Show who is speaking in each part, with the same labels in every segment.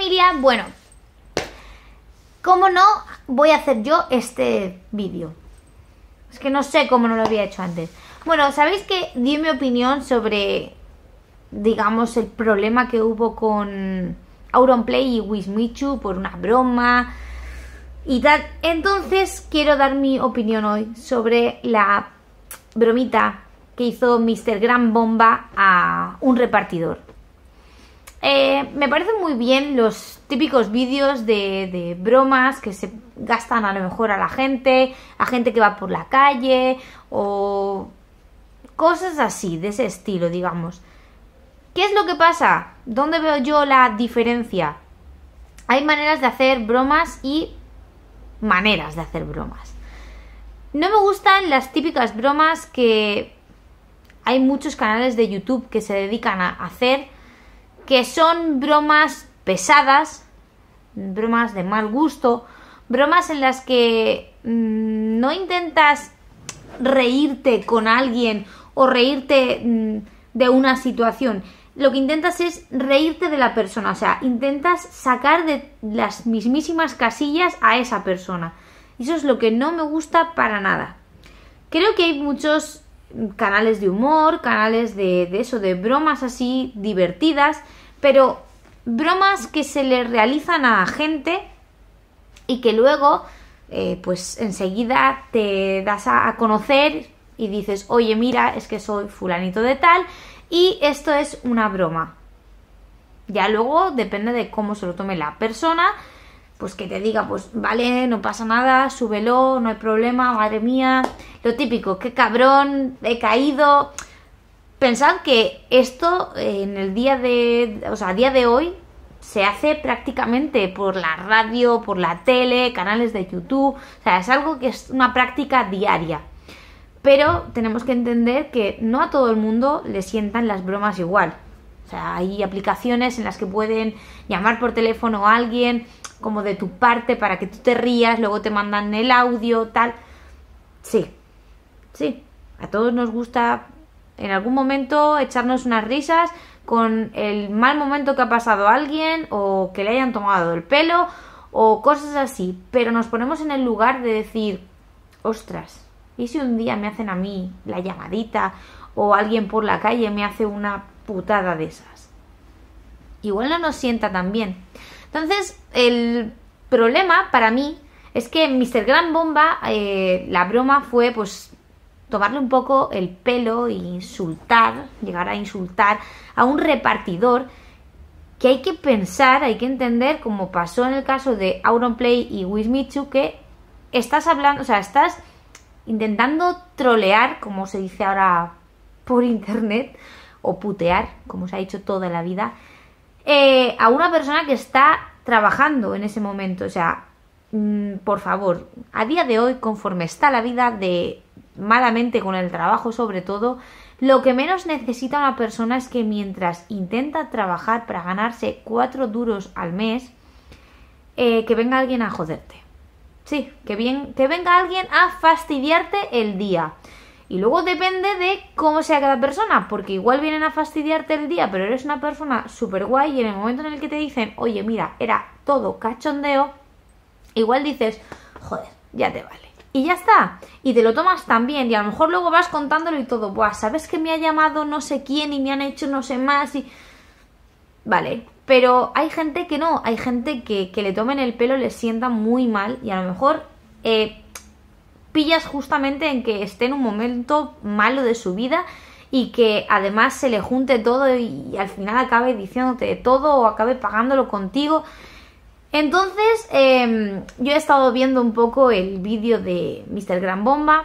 Speaker 1: familia, bueno, ¿cómo no voy a hacer yo este vídeo? Es que no sé cómo no lo había hecho antes. Bueno, sabéis que di mi opinión sobre, digamos, el problema que hubo con Auronplay y Wismichu por una broma y tal. Entonces quiero dar mi opinión hoy sobre la bromita que hizo Mr. Gran Bomba a un repartidor. Eh, me parecen muy bien los típicos vídeos de, bromas que se gastan a lo mejor a la gente, a gente que va por la calle o cosas así, de ese estilo, digamos. ¿Qué es lo que pasa? ¿Dónde veo yo la diferencia? Hay maneras de hacer bromas y maneras de hacer bromas. No me gustan las típicas bromas que hay muchos canales de YouTube que se dedican a hacer que son bromas pesadas, bromas de mal gusto, bromas en las que mm, no intentas reírte con alguien o reírte mm, de una situación. Lo que intentas es reírte de la persona, o sea, intentas sacar de las mismísimas casillas a esa persona. Eso es lo que no me gusta para nada. Creo que hay muchos canales de humor, canales de eso, de bromas así divertidas, pero bromas que se le realizan a gente y que luego, eh, pues enseguida te das a, conocer y dices, oye, mira, es que soy fulanito de tal y esto es una broma. Ya luego depende de cómo se lo tome la persona, pues que te diga, pues vale, no pasa nada, súbelo, no hay problema, madre mía, lo típico, qué cabrón, he caído, Pensad que esto eh, en el día de, o sea, a día de hoy se hace prácticamente por la radio, por la tele, canales de YouTube, o sea, es algo que es una práctica diaria. Pero tenemos que entender que no a todo el mundo le sientan las bromas igual. O sea, hay aplicaciones en las que pueden llamar por teléfono a alguien como de tu parte para que tú te rías, luego te mandan el audio, tal. Sí, sí, a todos nos gusta en algún momento echarnos unas risas con el mal momento que ha pasado alguien o que le hayan tomado el pelo o cosas así, pero nos ponemos en el lugar de decir, ostras, ¿y si un día me hacen a mí la llamadita o alguien por la calle me hace una putada de esas? Igual no nos sienta tan bien. Entonces, el problema para mí es que en Mr. Gran Bomba eh, la broma fue pues tomarle un poco el pelo e insultar, llegar a insultar a un repartidor que hay que pensar, hay que entender, como pasó en el caso de Play y Wismichu, que estás hablando, o sea, estás intentando trolear, como se dice ahora por internet, o putear, como se ha dicho toda la vida, eh, a una persona que está trabajando en ese momento. O sea, mm, por favor, a día de hoy, conforme está la vida de malamente con el trabajo sobre todo, lo que menos necesita una persona es que mientras intenta trabajar para ganarse cuatro duros al mes, eh, que venga alguien a joderte. Sí, que, bien, que venga alguien a fastidiarte el día. Y luego depende de cómo sea cada persona, porque igual vienen a fastidiarte el día, pero eres una persona súper guay y en el momento en el que te dicen, oye, mira, era todo cachondeo, igual dices, joder, ya te vale y ya está. Y te lo tomas también. Y a lo mejor luego vas contándolo y todo. Buah, sabes que me ha llamado no sé quién y me han hecho no sé más y. Vale. Pero hay gente que no. Hay gente que, que le tomen el pelo, Le sienta muy mal. Y a lo mejor eh, pillas justamente en que esté en un momento malo de su vida. Y que además se le junte todo y, al final acabe diciéndote todo o acabe pagándolo contigo. Entonces, em, yo he estado viendo un poco el vídeo de Mr. Gran Bomba,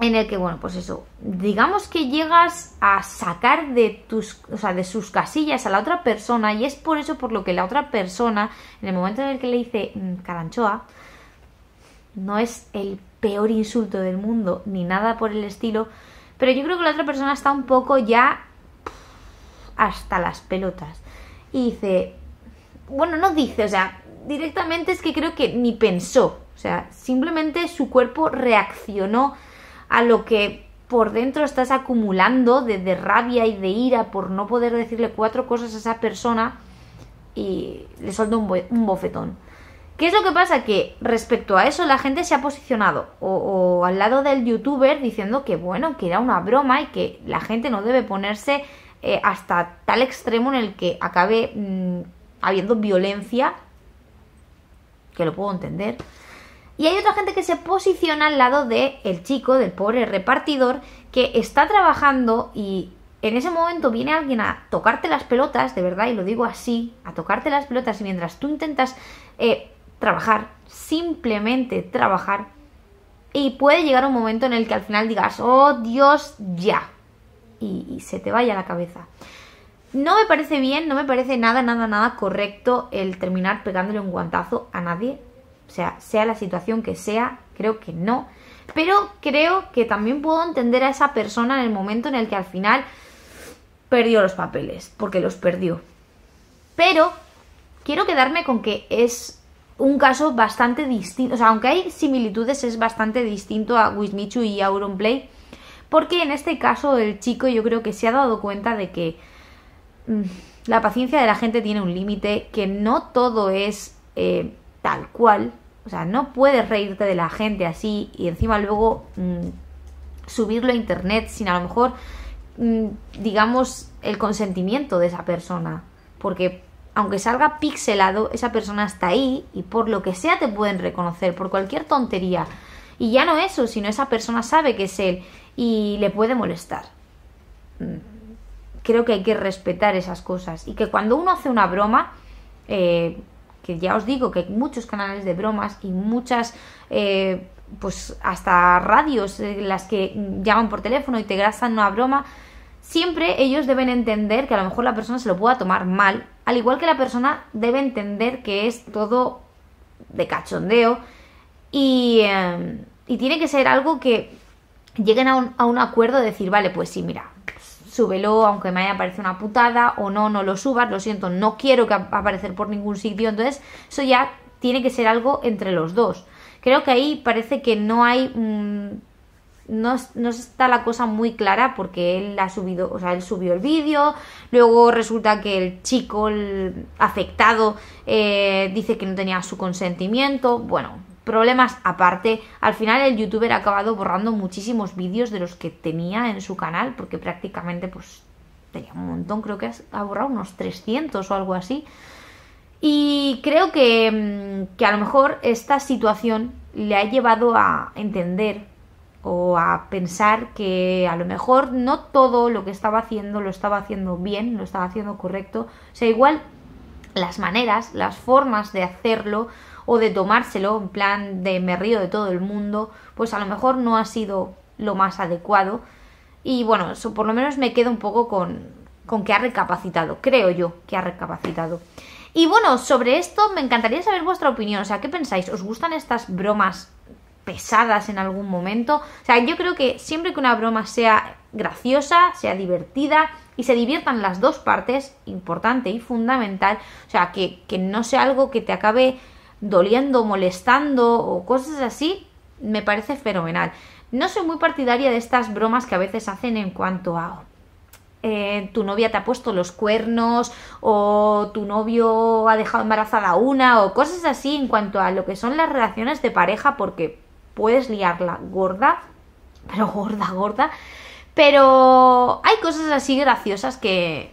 Speaker 1: en el que, bueno, pues eso, digamos que llegas a sacar de tus, o sea, de sus casillas a la otra persona, y es por eso por lo que la otra persona, en el momento en el que le dice mm, caranchoa, no es el peor insulto del mundo, ni nada por el estilo, pero yo creo que la otra persona está un poco ya hasta las pelotas. Y dice, bueno, no dice, o sea, directamente es que creo que ni pensó, o sea, simplemente su cuerpo reaccionó a lo que por dentro estás acumulando de, rabia y de ira por no poder decirle cuatro cosas a esa persona y le soltó un, bofetón. ¿Qué es lo que pasa? Que respecto a eso la gente se ha posicionado o, al lado del youtuber diciendo que bueno, que era una broma y que la gente no debe ponerse eh, hasta tal extremo en el que acabe mm, habiendo violencia, que lo puedo entender. Y hay otra gente que se posiciona al lado de el chico, del pobre repartidor, que está trabajando y en ese momento viene alguien a tocarte las pelotas, de verdad, y lo digo así, a tocarte las pelotas, y mientras tú intentas eh, trabajar, simplemente trabajar, y puede llegar un momento en el que al final digas, oh Dios, ya, y se te vaya la cabeza. No me parece bien, no me parece nada, nada, nada correcto el terminar pegándole un guantazo a nadie. O sea, sea la situación que sea, creo que no. Pero creo que también puedo entender a esa persona en el momento en el que al final perdió los papeles, porque los perdió. Pero quiero quedarme con que es un caso bastante distinto, o sea, aunque hay similitudes, es bastante distinto a Wismichu y Auron Play porque en este caso el chico yo creo que se ha dado cuenta de que Mm. la paciencia de la gente tiene un límite, que no todo es eh, tal cual, o sea, no puedes reírte de la gente así y encima luego mm, subirlo a internet sin a lo mejor, mm, digamos, el consentimiento de esa persona. Porque aunque salga pixelado, esa persona está ahí y por lo que sea te pueden reconocer, por cualquier tontería. Y ya no eso, sino esa persona sabe que es él y le puede molestar creo que hay que respetar esas cosas y que cuando uno hace una broma, eh, que ya os digo que hay muchos canales de bromas y muchas, eh, pues hasta radios, eh, las que llaman por teléfono y te grasan una broma, siempre ellos deben entender que a lo mejor la persona se lo pueda tomar mal, al igual que la persona debe entender que es todo de cachondeo y, y tiene que ser algo que lleguen a un, a un acuerdo de decir, vale, pues sí, mira, súbelo aunque me haya aparecido una putada o no, no lo subas, lo siento, no quiero que aparecer por ningún sitio, entonces eso ya tiene que ser algo entre los dos. Creo que ahí parece que no hay... Mm, no, está la cosa muy clara porque él ha subido, o sea, él subió el vídeo, luego resulta que el chico, afectado, eh, dice que no tenía su consentimiento, bueno, problemas aparte, al final el youtuber ha acabado borrando muchísimos vídeos de los que tenía en su canal, porque prácticamente pues tenía un montón, creo que ha borrado unos 300 o algo así. Y creo que, mm, que a lo mejor esta situación le ha llevado a entender o a pensar que a lo mejor no todo lo que estaba haciendo lo estaba haciendo bien, lo estaba haciendo correcto. O sea, igual las maneras, las formas de hacerlo o de tomárselo en plan de me río de todo el mundo, pues a lo mejor no ha sido lo más adecuado. Y bueno, por lo menos me quedo un poco con, con que ha recapacitado, creo yo que ha recapacitado. Y bueno, sobre esto me encantaría saber vuestra opinión, o sea, ¿qué pensáis? ¿Os gustan estas bromas pesadas en algún momento? O sea, yo creo que siempre que una broma sea graciosa, sea divertida y se diviertan las dos partes, importante y fundamental, o sea, que, que no sea algo que te acabe doliendo, molestando o cosas así, me parece fenomenal. No soy muy partidaria de estas bromas que a veces hacen en cuanto a eh, tu novia te ha puesto los cuernos o tu novio ha dejado embarazada una o cosas así en cuanto a lo que son las relaciones de pareja porque puedes liarla gorda, pero gorda, gorda. Pero hay cosas así graciosas que,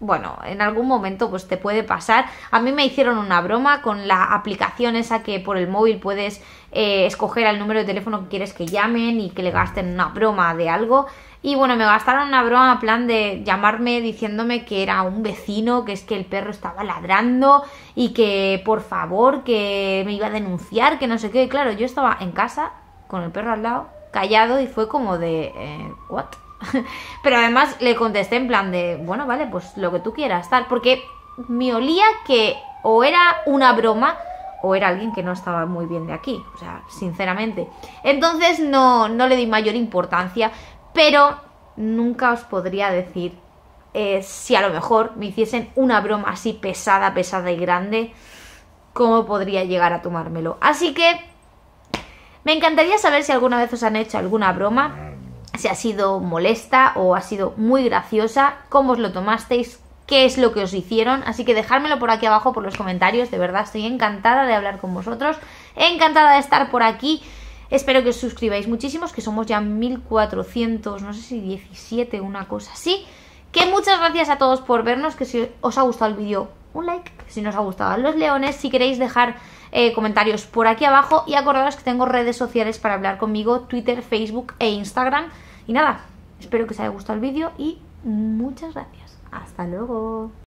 Speaker 1: bueno, en algún momento pues te puede pasar. A mí me hicieron una broma con la aplicación esa que por el móvil puedes eh, escoger el número de teléfono que quieres que llamen y que le gasten una broma de algo. Y bueno, me gastaron una broma a plan de llamarme diciéndome que era un vecino, que es que el perro estaba ladrando y que por favor, que me iba a denunciar, que no sé qué. Y claro, yo estaba en casa con el perro al lado, callado y fue como de... Eh, ¿What? Pero además le contesté en plan de, bueno, vale, pues lo que tú quieras, tal. Porque me olía que o era una broma o era alguien que no estaba muy bien de aquí, o sea, sinceramente. Entonces no, no le di mayor importancia, pero nunca os podría decir eh, si a lo mejor me hiciesen una broma así pesada, pesada y grande, cómo podría llegar a tomármelo. Así que me encantaría saber si alguna vez os han hecho alguna broma si ha sido molesta o ha sido muy graciosa, cómo os lo tomasteis, qué es lo que os hicieron. Así que dejármelo por aquí abajo por los comentarios. De verdad, estoy encantada de hablar con vosotros. Encantada de estar por aquí. Espero que os suscribáis muchísimos, que somos ya 1400, no sé si 17, una cosa así. Que muchas gracias a todos por vernos, que si os ha gustado el vídeo, un like. Si nos os ha gustado los leones, si queréis dejar eh, comentarios por aquí abajo y acordaros que tengo redes sociales para hablar conmigo, Twitter, Facebook e Instagram. Y nada, espero que os haya gustado el vídeo y muchas gracias. Hasta luego.